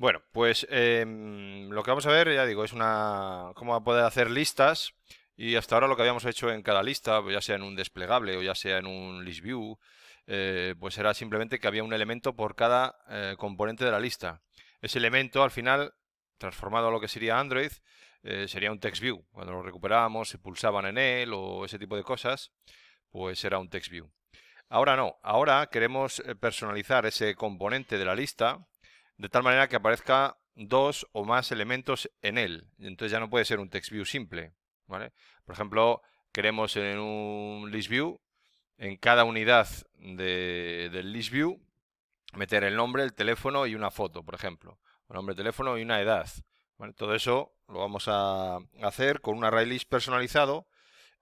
Bueno, pues em, lo que vamos a ver, ya digo, es una cómo va a poder hacer listas. Y hasta ahora lo que habíamos hecho en cada lista, pues, ya sea en un desplegable o ya sea en un list view, eh, pues era simplemente que había un elemento por cada eh, componente de la lista. Ese elemento al final, transformado a lo que sería Android, eh, sería un text view. Cuando lo recuperábamos, se pulsaban en él o ese tipo de cosas, pues era un text view. Ahora no, ahora queremos personalizar ese componente de la lista de tal manera que aparezca dos o más elementos en él. Entonces ya no puede ser un text view simple. Por ejemplo, queremos en un ListView, en cada unidad de, del ListView, meter el nombre, el teléfono y una foto, por ejemplo. El nombre, teléfono y una edad. Todo eso lo vamos a hacer con un array list personalizado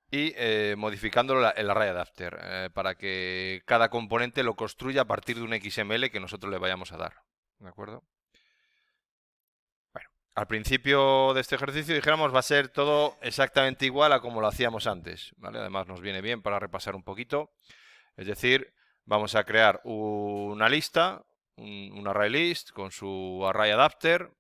y eh, modificándolo la, el array adapter eh, para que cada componente lo construya a partir de un XML que nosotros le vayamos a dar. ¿De acuerdo? al principio de este ejercicio dijéramos va a ser todo exactamente igual a como lo hacíamos antes. ¿vale? Además nos viene bien para repasar un poquito. Es decir, vamos a crear una lista, un, ArrayList array list con su array adapter.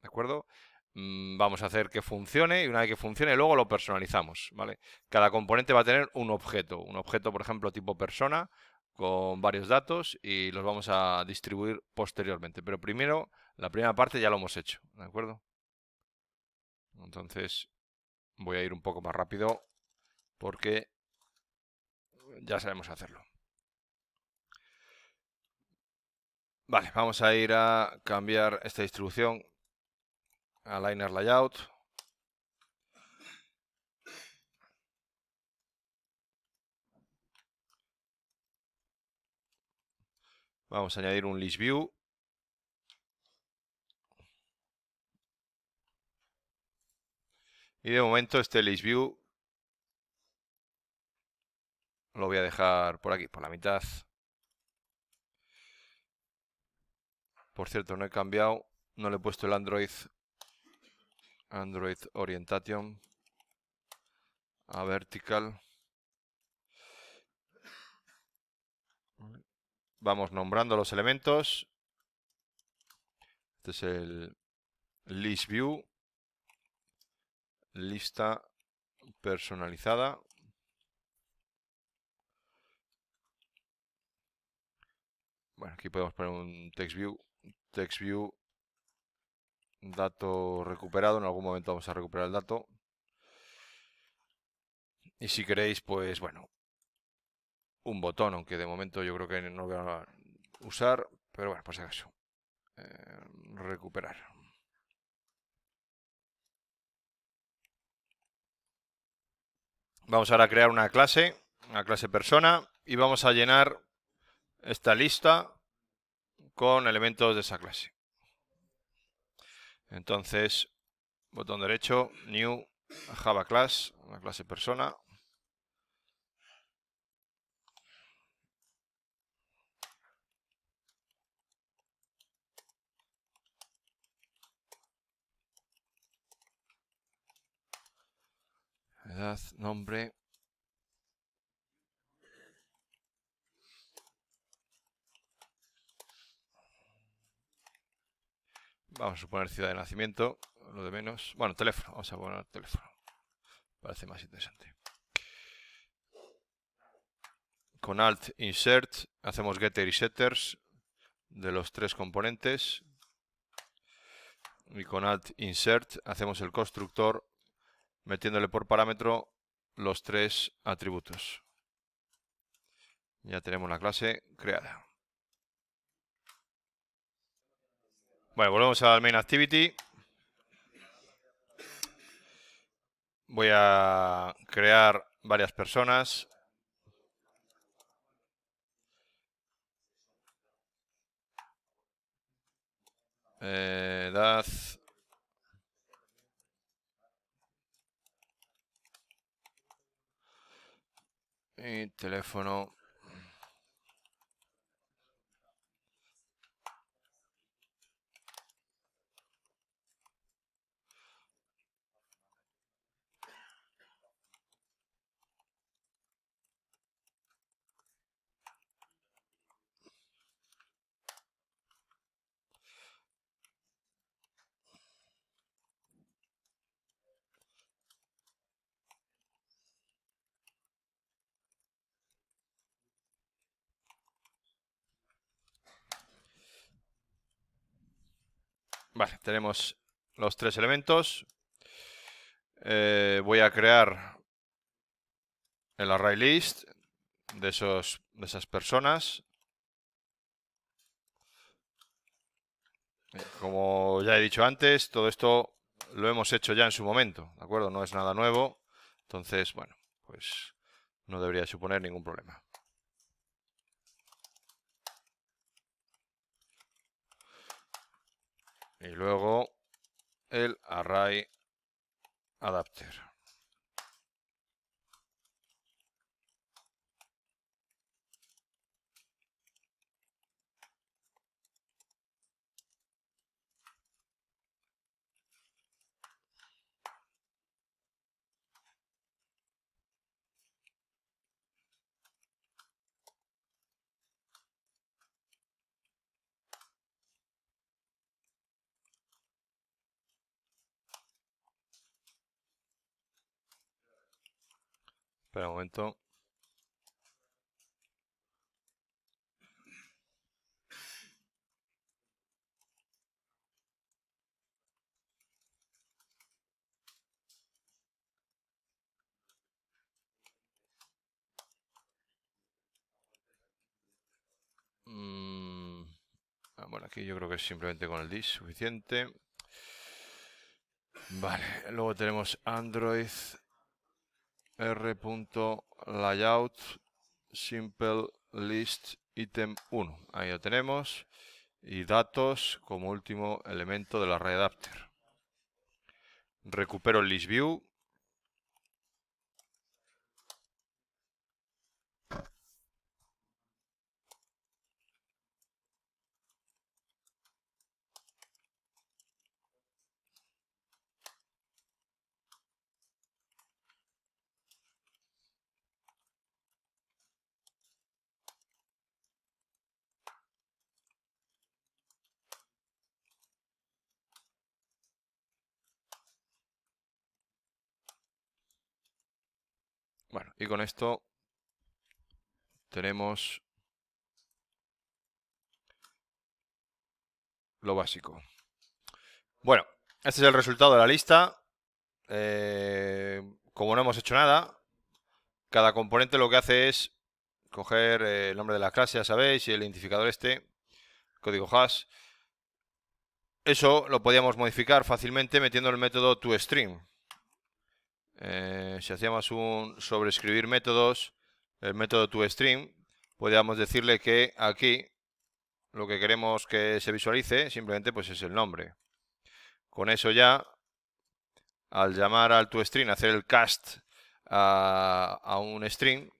¿De acuerdo? Mm, vamos a hacer que funcione y una vez que funcione luego lo personalizamos, ¿vale? Cada componente va a tener un objeto, un objeto por ejemplo tipo persona, con varios datos y los vamos a distribuir posteriormente. Pero primero, la primera parte ya lo hemos hecho, ¿de acuerdo? Entonces, voy a ir un poco más rápido porque ya sabemos hacerlo. Vale, vamos a ir a cambiar esta distribución a Liner Layout. Vamos a añadir un list view. Y de momento este list view lo voy a dejar por aquí, por la mitad. Por cierto, no he cambiado, no le he puesto el Android Android Orientation a vertical. vamos nombrando los elementos. Este es el list view, lista personalizada. Bueno, aquí podemos poner un text view, text view, dato recuperado. En algún momento vamos a recuperar el dato. Y si queréis, pues bueno, un botón, aunque de momento yo creo que no lo voy a usar, pero bueno, por si acaso. Eh, recuperar. Vamos ahora a crear una clase, una clase persona, y vamos a llenar esta lista con elementos de esa clase. Entonces, botón derecho, New Java Class, una clase persona, nombre. Vamos a suponer ciudad de nacimiento, lo de menos. Bueno, teléfono, vamos a poner teléfono. Parece más interesante. Con Alt Insert hacemos getter y setters de los tres componentes. Y con Alt Insert hacemos el constructor metiéndole por parámetro los tres atributos. Ya tenemos la clase creada. Bueno, volvemos al main activity. Voy a crear varias personas. edad, eh, y eh, teléfono tenemos los tres elementos. Eh, voy a crear el array list de, esos, de esas personas. Como ya he dicho antes, todo esto lo hemos hecho ya en su momento, ¿de acuerdo? No es nada nuevo. Entonces, bueno, pues no debería suponer ningún problema. y luego el array adapter. momento. Mm. Ah, bueno, aquí yo creo que es simplemente con el disk suficiente. Vale, luego tenemos Android r.layout simple list item 1. Ahí lo tenemos. Y datos como último elemento de la red adapter. Recupero el list view Bueno, y con esto tenemos lo básico. Bueno, este es el resultado de la lista. Eh, como no hemos hecho nada, cada componente lo que hace es coger eh, el nombre de la clase, ya sabéis, y el identificador este, código hash. Eso lo podíamos modificar fácilmente metiendo el método toStream. Eh, si hacíamos un sobreescribir métodos, el método toString, podríamos decirle que aquí lo que queremos que se visualice simplemente pues es el nombre. Con eso ya, al llamar al toString, hacer el cast a, un string,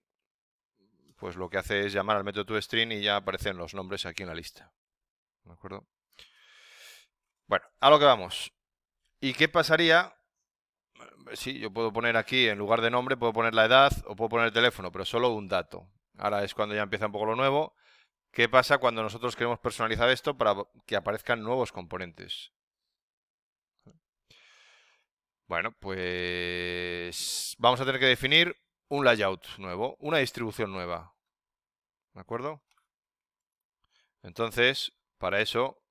pues lo que hace es llamar al método toString y ya aparecen los nombres aquí en la lista. ¿De acuerdo? Bueno, a lo que vamos. ¿Y qué pasaría sí, yo puedo poner aquí, en lugar de nombre, puedo poner la edad o puedo poner el teléfono, pero solo un dato. Ahora es cuando ya empieza un poco lo nuevo. ¿Qué pasa cuando nosotros queremos personalizar esto para que aparezcan nuevos componentes? Bueno, pues vamos a tener que definir un layout nuevo, una distribución nueva. ¿De acuerdo? Entonces, para eso,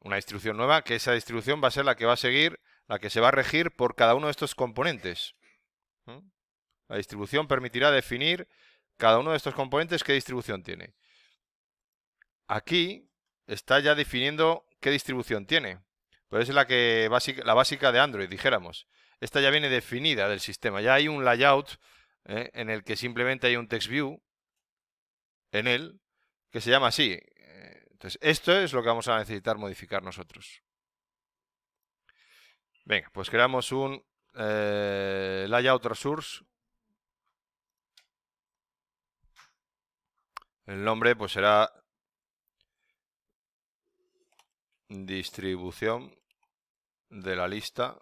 una distribución nueva, que esa distribución va a ser la que va a seguir la que se va a regir por cada uno de estos componentes. La distribución permitirá definir cada uno de estos componentes qué distribución tiene. Aquí está ya definiendo qué distribución tiene. Pero es la, que básica, la básica de Android, dijéramos. Esta ya viene definida del sistema. Ya hay un layout ¿eh? en el que simplemente hay un text view en él que se llama así. Entonces, esto es lo que vamos a necesitar modificar nosotros. Venga, pues creamos un eh, layout resource. El nombre pues será distribución de la lista.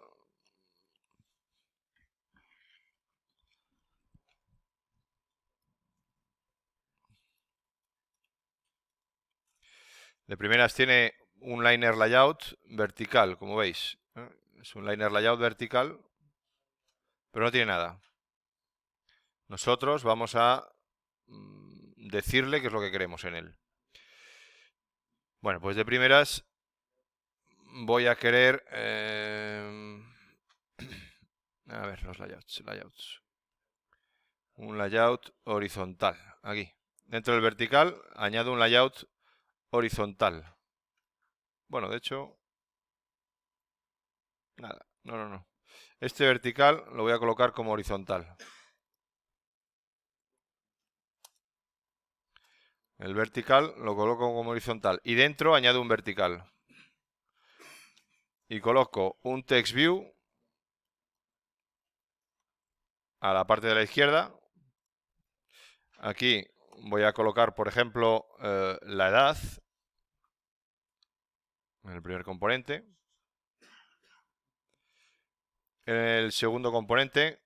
De primeras tiene un liner layout vertical, como veis es un liner layout vertical, pero no tiene nada. Nosotros vamos a mm, decirle qué es lo que queremos en él. Bueno, pues de primeras voy a querer... Em, a ver, los layouts, layouts. Un layout horizontal, aquí. Dentro del vertical añado un layout horizontal. Bueno, de hecho, Nada, no, no, no. Este vertical lo voy a colocar como horizontal. El vertical lo coloco como horizontal. Y dentro añado un vertical. Y coloco un text view a la parte de la izquierda. Aquí voy a colocar, por ejemplo, eh, la edad en el primer componente el segundo componente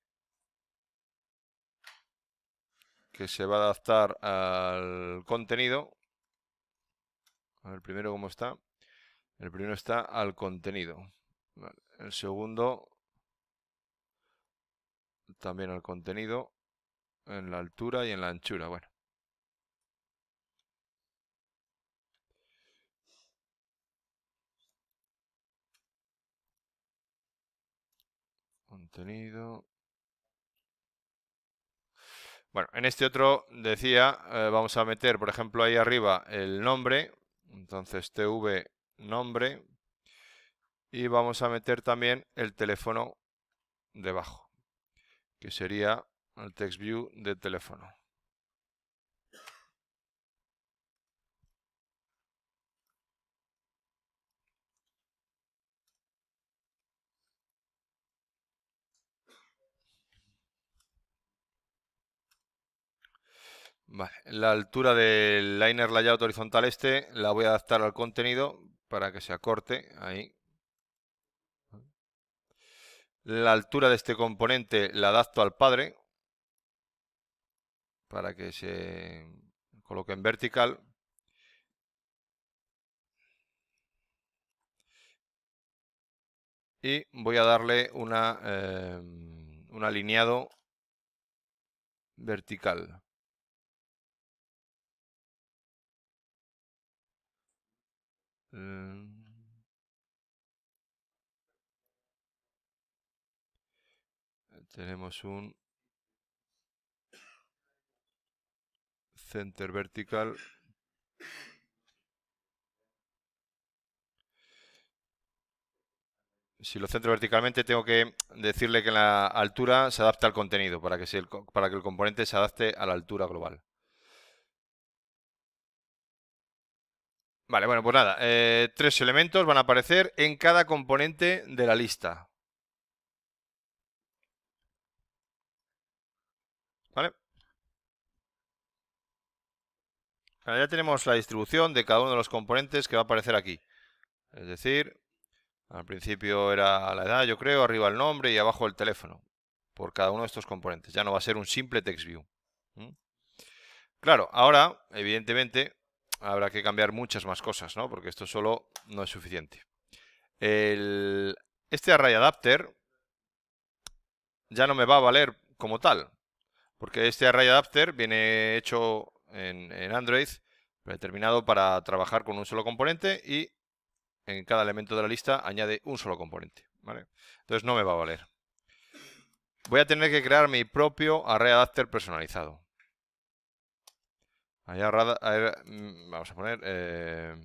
que se va a adaptar al contenido. El primero, ¿cómo está? El primero está al contenido. El segundo también al contenido en la altura y en la anchura. Bueno, Bueno, en este otro decía, eh, vamos a meter, por ejemplo, ahí arriba el nombre. Entonces, tv nombre. Y vamos a meter también el teléfono debajo, que sería el text view de teléfono. la altura del liner layout horizontal este la voy a adaptar al contenido para que se acorte, ahí. La altura de este componente la adapto al padre para que se coloque en vertical. Y voy a darle una, eh, un alineado vertical. Mm. tenemos un center vertical si lo centro verticalmente tengo que decirle que la altura se adapta al contenido para que, para que el componente se adapte a la altura global. Vale, bueno, pues nada, eh, tres elementos van a aparecer en cada componente de la lista. ¿Vale? ya tenemos la distribución de cada uno de los componentes que va a aparecer aquí. Es decir, al principio era la edad, yo creo, arriba el nombre y abajo el teléfono. Por cada uno de estos componentes. Ya no va a ser un simple text view. Claro, ahora, evidentemente, habrá que cambiar muchas más cosas, ¿no? Porque esto solo no es suficiente. Este array adapter ya no me va a valer como tal, porque este array adapter viene hecho en, Android determinado para trabajar con un solo componente y en cada elemento de la lista añade un solo componente. Entonces no me va a valer. Voy a tener que crear mi propio array adapter personalizado. Mm, vamos a poner eh,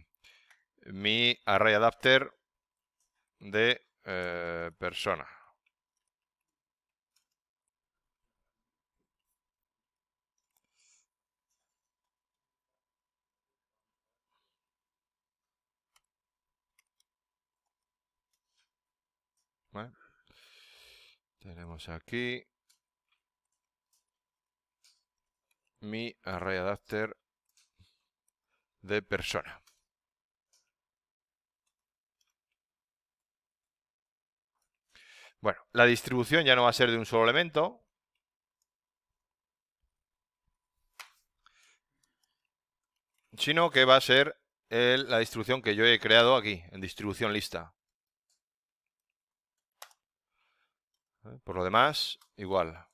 mi array adapter de eh, persona. Tenemos aquí mi array adapter de persona. Bueno, la distribución ya no va a ser de un solo elemento. Sino que va a ser la distribución que yo he creado aquí, en distribución lista. ¿Eh? Por lo demás, igual.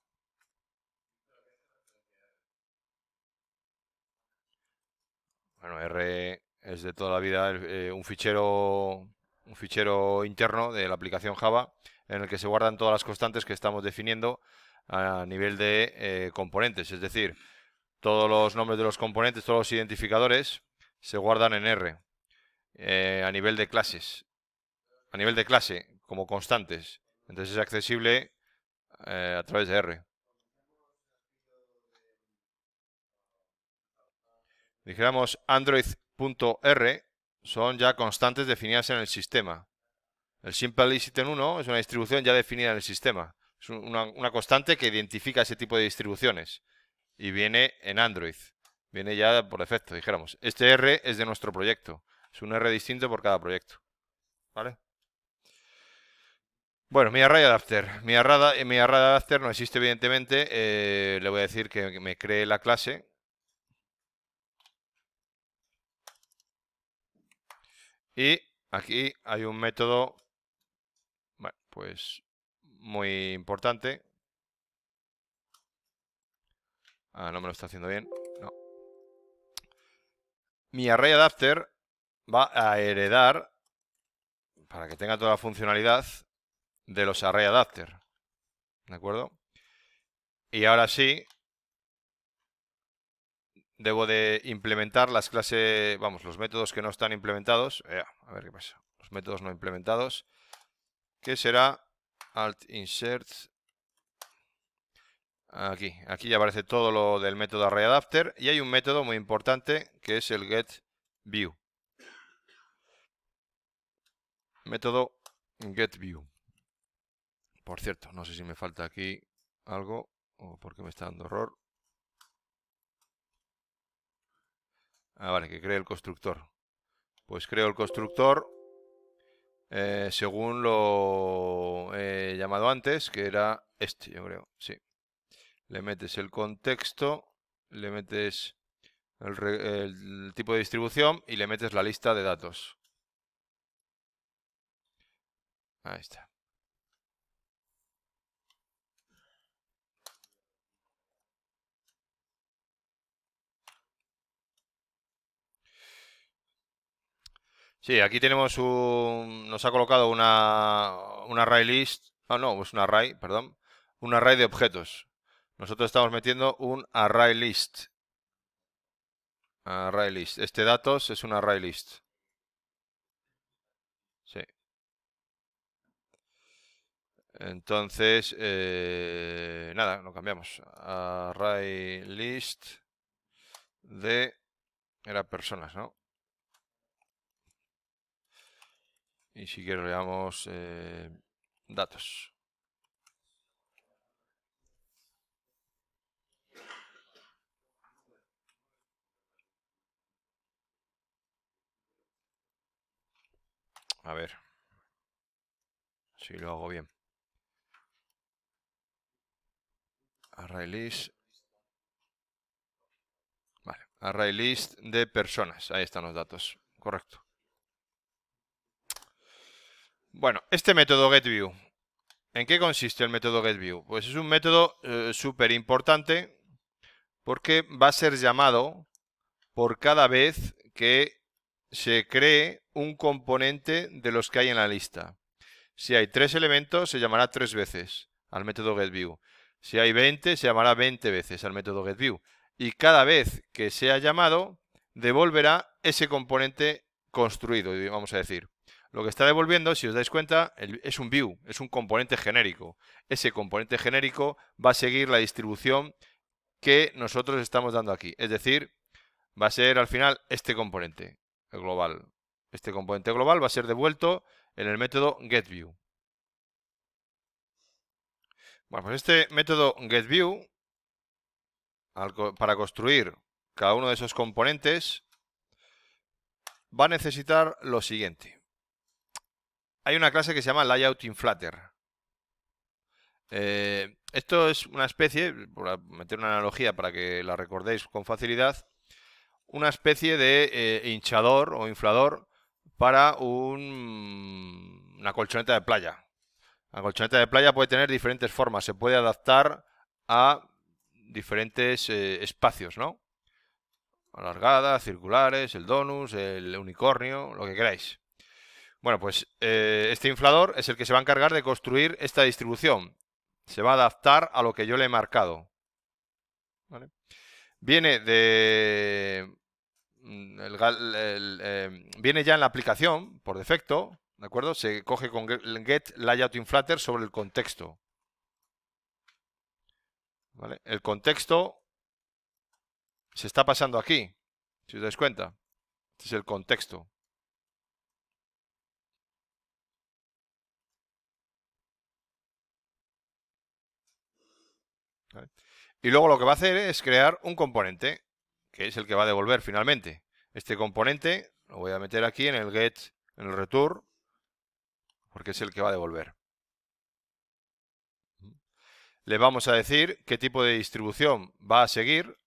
R es de toda la vida eh, un fichero un fichero interno de la aplicación Java en el que se guardan todas las constantes que estamos definiendo a nivel de eh, componentes, es decir, todos los nombres de los componentes, todos los identificadores se guardan en R eh, a nivel de clases, a nivel de clase como constantes. Entonces es accesible a través de R. dijéramos Android.r, son ya constantes definidas en el sistema. El simple en 1 es una distribución ya definida en el sistema. Es una, constante que identifica ese tipo de distribuciones. Y viene en Android. Viene ya por defecto, dijéramos. Este R es de nuestro proyecto. Es un R distinto por cada proyecto. ¿Vale? Bueno, mi array adapter. Mi array, mi array adapter no existe, evidentemente. Eh, le voy a decir que me cree la clase Y aquí hay un método, pues muy importante. Ah, no me lo está haciendo bien. No. Mi array adapter va a heredar, para que tenga toda la funcionalidad, de los array adapter. ¿De acuerdo? Y ahora sí, debo de implementar las clases, vamos, los métodos que no están implementados. Eh, a ver qué pasa. Los métodos no implementados. Que será alt insert. Aquí, aquí ya aparece todo lo del método ArrayAdapter. y hay un método muy importante que es el GetView. Método GetView. Por cierto, no sé si me falta aquí algo o porque me está dando error. Ah, vale, que cree el constructor. Pues creo el constructor eh, según lo he eh, llamado antes, que era este, yo creo, sí. Le metes el contexto, le metes el, el tipo de distribución y le metes la lista de datos. Ahí está. Sí, aquí tenemos un... Nos ha colocado una, una array list. Ah, no, es pues un array, perdón. Un array de objetos. Nosotros estamos metiendo un array list. Array list. Este datos es un array list. Sí. Entonces, eh, nada, lo cambiamos. Array list de... Era personas, ¿no? y si quiero le damos eh, datos. A ver si lo hago bien. Array list. Vale, array list de personas. Ahí están los datos. Correcto. Bueno, este método getView. ¿En qué consiste el método getView? Pues es un método eh, súper importante porque va a ser llamado por cada vez que se cree un componente de los que hay en la lista. Si hay tres elementos, se llamará tres veces al método getView. Si hay 20, se llamará 20 veces al método getView. Y cada vez que sea llamado, devolverá ese componente construido, vamos a decir lo que está devolviendo, si os dais cuenta, es un view, es un componente genérico. Ese componente genérico va a seguir la distribución que nosotros estamos dando aquí. Es decir, va a ser al final este componente, el global. Este componente global va a ser devuelto en el método getView. Bueno, pues este método getView, para construir cada uno de esos componentes, va a necesitar lo siguiente hay una clase que se llama Layout in eh, esto es una especie, por meter una analogía para que la recordéis con facilidad, una especie de eh, hinchador o inflador para una colchoneta de playa. La colchoneta de playa puede tener diferentes formas, se puede adaptar a diferentes eh, espacios, ¿no? Alargadas, circulares, el donus, el unicornio, lo que queráis. Bueno, pues eh, este inflador es el que se va a encargar de construir esta distribución. Se va a adaptar a lo que yo le he marcado. Viene de... Mm, em, viene ya en la aplicación, por defecto, ¿de acuerdo? Se coge con get layout sobre el contexto. El contexto se está pasando aquí, si os dais cuenta. Este es el contexto. Y luego lo que va a hacer es crear un componente, que es el que va a devolver finalmente. Este componente lo voy a meter aquí en el get, en el return, porque es el que va a devolver. Le vamos a decir qué tipo de distribución va a seguir.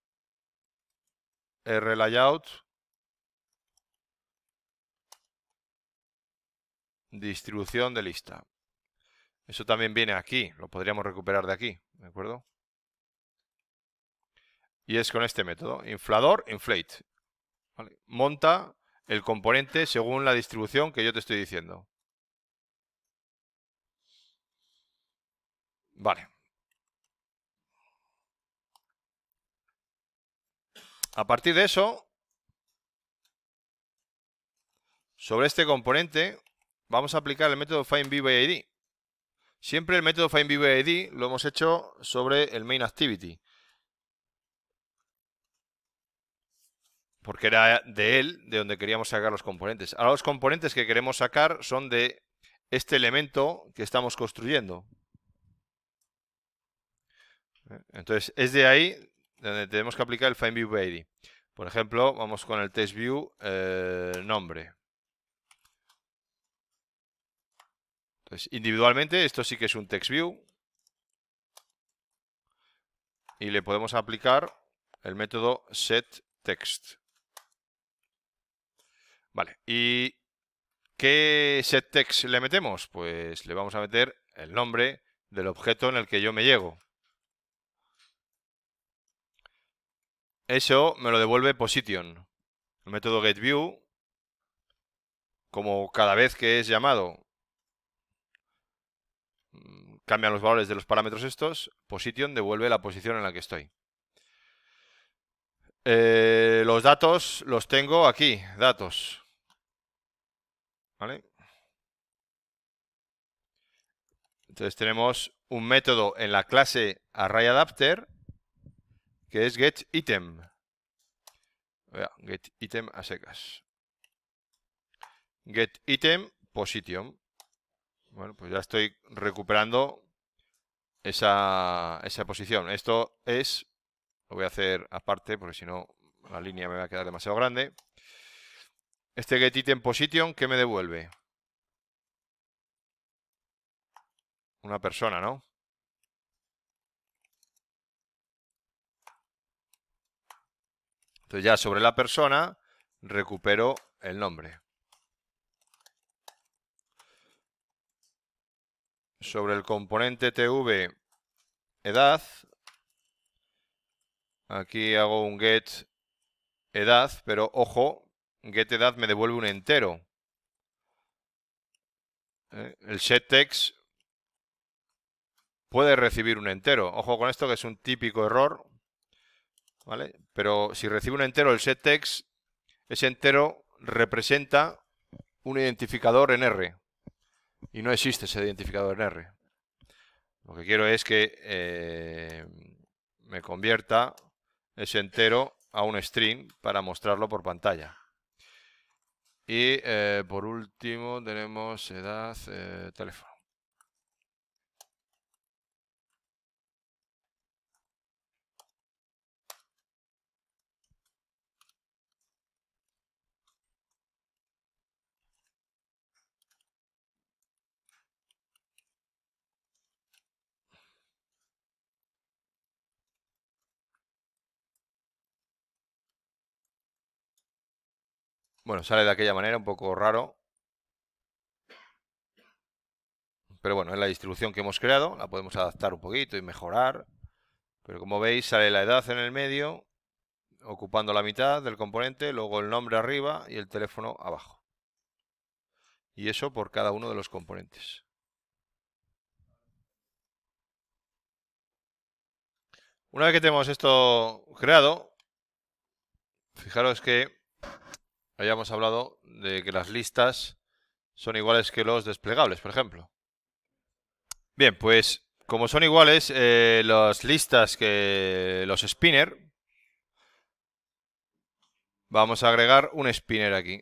RLayout, distribución de lista. Eso también viene aquí, lo podríamos recuperar de aquí, ¿de acuerdo? Y es con este método, inflador, inflate. Monta el componente según la distribución que yo te estoy diciendo. Vale. A partir de eso, sobre este componente, vamos a aplicar el método ID. Siempre el método ID lo hemos hecho sobre el main activity. porque era de él de donde queríamos sacar los componentes. Ahora los componentes que queremos sacar son de este elemento que estamos construyendo. ¿Eh? Entonces, es de ahí donde tenemos que aplicar el FindViewBid. Por ejemplo, vamos con el TextViewNombre. view eh, nombre. Entonces, individualmente, esto sí que es un TextView. Y le podemos aplicar el método setText. Vale, ¿y qué set le metemos? Pues le vamos a meter el nombre del objeto en el que yo me llego. Eso me lo devuelve position. El método getView, como cada vez que es llamado, mm, cambian los valores de los parámetros estos, position devuelve la posición en la que estoy. Eh, los datos los tengo aquí, datos. ¿Vale? Entonces tenemos un método en la clase ArrayAdapter que es getItem. GetItem a secas. GetItem Bueno, pues ya estoy recuperando esa, esa posición. Esto es, lo voy a hacer aparte porque si no la línea me va a quedar demasiado grande. Este get item position, ¿qué me devuelve? Una persona, ¿no? Entonces ya sobre la persona recupero el nombre. Sobre el componente tv edad, aquí hago un get edad, pero ojo, getEdad me devuelve un entero. ¿Eh? El setText puede recibir un entero. Ojo con esto que es un típico error. ¿Vale? Pero si recibe un entero el setText, ese entero representa un identificador en R. Y no existe ese identificador en R. Lo que quiero es que eh, me convierta ese entero a un string para mostrarlo por pantalla. Y eh, por último tenemos edad, eh, teléfono. Bueno, sale de aquella manera, un poco raro. Pero bueno, es la distribución que hemos creado, la podemos adaptar un poquito y mejorar. Pero como veis, sale la edad en el medio, ocupando la mitad del componente, luego el nombre arriba y el teléfono abajo. Y eso por cada uno de los componentes. Una vez que tenemos esto creado, fijaros que Hayamos hablado de que las listas son iguales que los desplegables, por ejemplo. Bien, pues como son iguales, eh, las listas que los spinner, vamos a agregar un spinner aquí.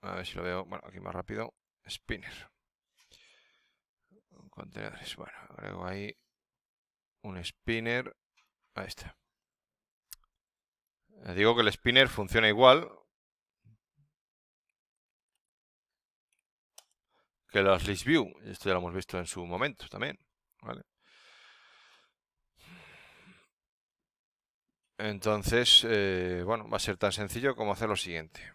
A ver si lo veo, bueno, aquí más rápido, spinner. Contenedores, bueno, agrego ahí un spinner, ahí está. Eh, digo que el spinner funciona igual, que las list view. Esto ya lo hemos visto en su momento también. Entonces, eh, bueno, va a ser tan sencillo como hacer lo siguiente.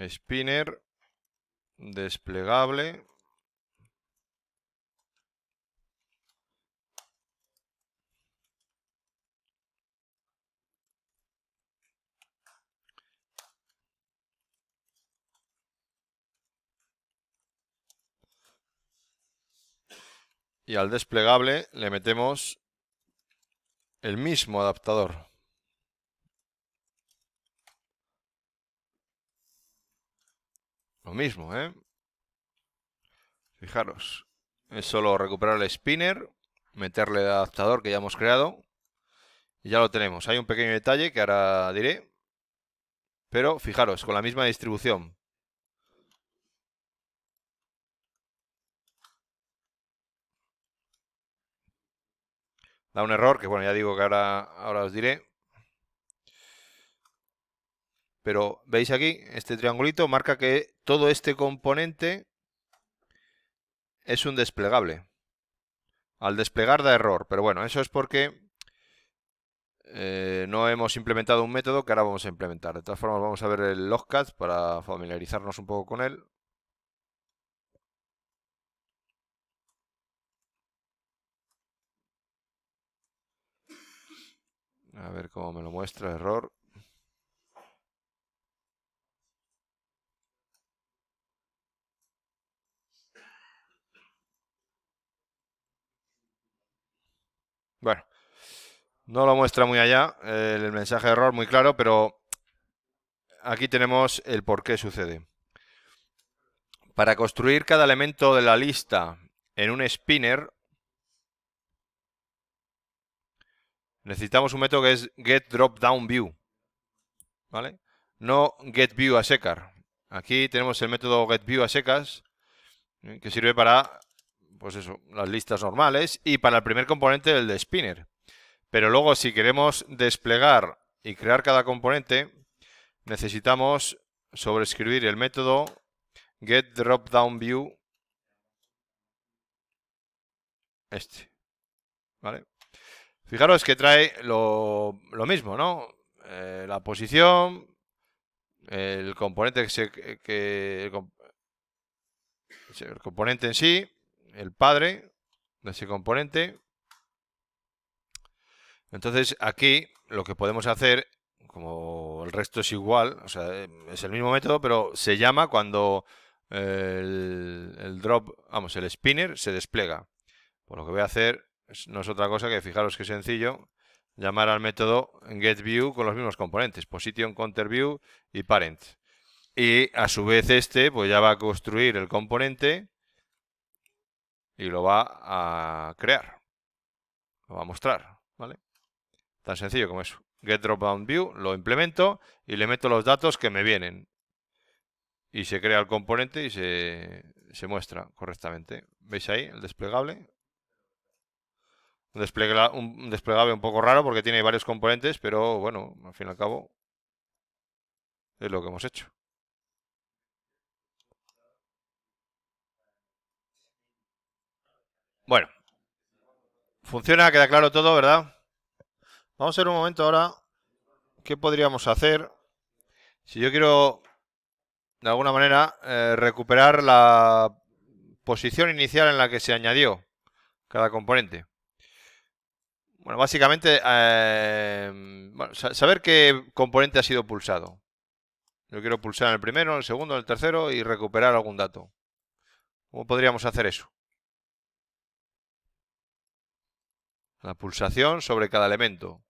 Spinner, desplegable, y al desplegable le metemos el mismo adaptador. Lo mismo, ¿eh? Fijaros, es solo recuperar el spinner, meterle el adaptador que ya hemos creado y ya lo tenemos. Hay un pequeño detalle que ahora diré, pero fijaros, con la misma distribución. da un error, que bueno, ya digo que ahora, ahora os diré. Pero veis aquí, este triangulito marca que todo este componente es un desplegable. Al desplegar da error, pero bueno, eso es porque eh, no hemos implementado un método que ahora vamos a implementar. De todas formas, vamos a ver el logcat para familiarizarnos un poco con él. A ver cómo me lo muestra, error. Bueno, no lo muestra muy allá, el mensaje de error muy claro, pero aquí tenemos el por qué sucede. Para construir cada elemento de la lista en un spinner necesitamos un método que es getDropDownView. ¿Vale? No getViewASecar. Aquí tenemos el método getViewASecas, ¿eh? que sirve para pues las listas normales y para el primer componente el de Spinner. Pero luego, si queremos desplegar y crear cada componente, necesitamos sobreescribir el método getDropDownView. Este. ¿Vale? Fijaros que trae lo, mismo, ¿no? Eh, la posición, el componente que, se, el, componente en sí, el padre de ese componente. Entonces aquí lo que podemos hacer, como el resto es igual, es el mismo método, pero se llama cuando el, el drop, vamos, el spinner se despliega. Por lo que voy a hacer no es otra cosa que fijaros que sencillo llamar al método getView con los mismos componentes, position, counterView y parent. Y a su vez este pues ya va a construir el componente y lo va a crear. Lo va a mostrar, ¿vale? Tan sencillo como eso. Get view, lo implemento y le meto los datos que me vienen. Y se crea el componente y se, se muestra correctamente. ¿Veis ahí el desplegable? un, desplegable un poco raro porque tiene varios componentes, pero bueno, al fin y al cabo es lo que hemos hecho. Bueno, funciona, queda claro todo, ¿verdad? Vamos a ver un momento ahora qué podríamos hacer si yo quiero, de alguna manera, eh, recuperar la posición inicial en la que se añadió cada componente. Bueno, básicamente, eh, saber qué componente ha sido pulsado. Yo quiero pulsar en el primero, en el segundo, en el tercero y recuperar algún dato. ¿Cómo podríamos hacer eso? La pulsación sobre cada elemento.